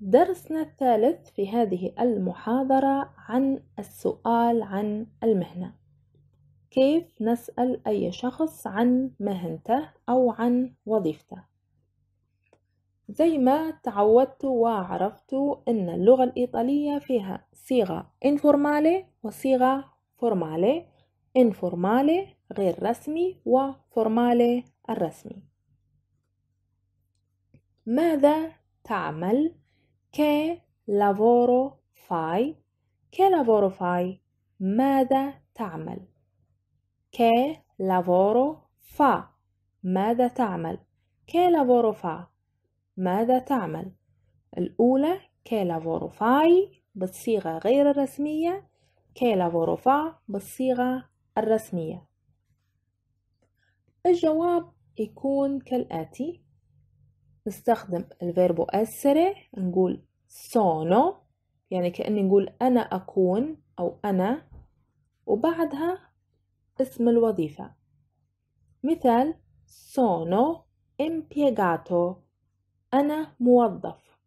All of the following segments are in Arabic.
درسنا الثالث في هذه المحاضرة عن السؤال عن المهنة كيف نسأل أي شخص عن مهنته أو عن وظيفته زي ما تعودت وعرفت أن اللغة الإيطالية فيها صيغة informale وصيغة formale informale غير رسمي formale الرسمي ماذا تعمل Che lavoro fai? Che lavoro fai? ماذا تعمل؟ Che lavoro fa? ماذا تعمل؟ Che lavoro fa? ماذا تعمل؟ الأولى che lavoro fai بالصيغة غير الرسمية che lavoro fa بالصيغة الرسمية الجواب يكون كالآتي نستخدم الفيربو أسرع نقول سونو يعني كأني نقول أنا أكون أو أنا وبعدها اسم الوظيفة مثال سونو إمبيغاتو أنا موظف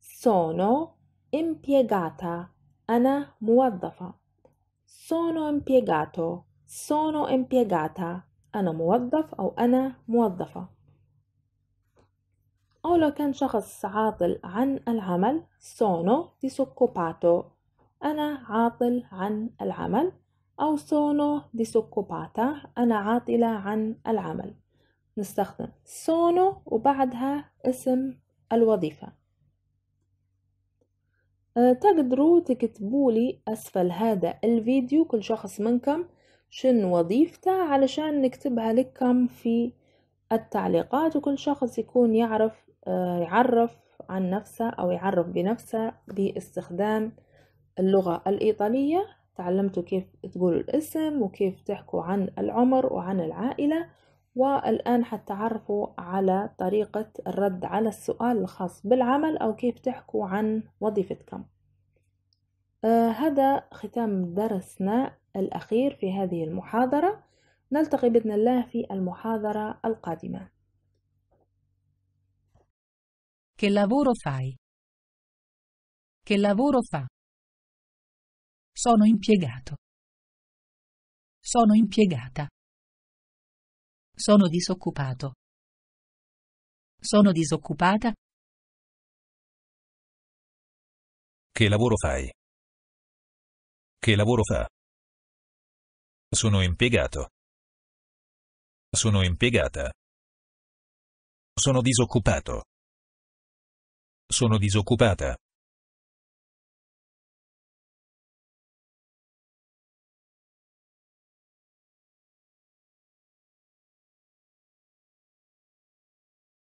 سونو إمبيغاتا أنا موظفة سونو إمبيغاتو سونو إمبيغاتا أنا موظف أو أنا موظفة أو لو كان شخص عاطل عن العمل sono disoccupato أنا عاطل عن العمل أو sono disoccupata أنا عاطلة عن العمل نستخدم sono وبعدها اسم الوظيفة أه، تقدروا تكتبوا لي أسفل هذا الفيديو كل شخص منكم شن وظيفته علشان نكتبها لكم في التعليقات وكل شخص يكون يعرف آه، يعرف عن نفسه أو يعرف بنفسه باستخدام اللغة الإيطالية تعلمتوا كيف تقولوا الاسم وكيف تحكوا عن العمر وعن العائلة والآن حتعرفوا على طريقة الرد على السؤال الخاص بالعمل أو كيف تحكوا عن وظيفتكم آه هذا ختام درسنا الأخير في هذه المحاضرة نلتقي بإذن الله في المحاضرة القادمة Che lavoro fai? Che lavoro fa? Sono impiegato. Sono impiegata. Sono disoccupato. Sono disoccupata. Che lavoro fai? Che lavoro fa? Sono impiegato. Sono impiegata. Sono disoccupato. Sono disoccupata.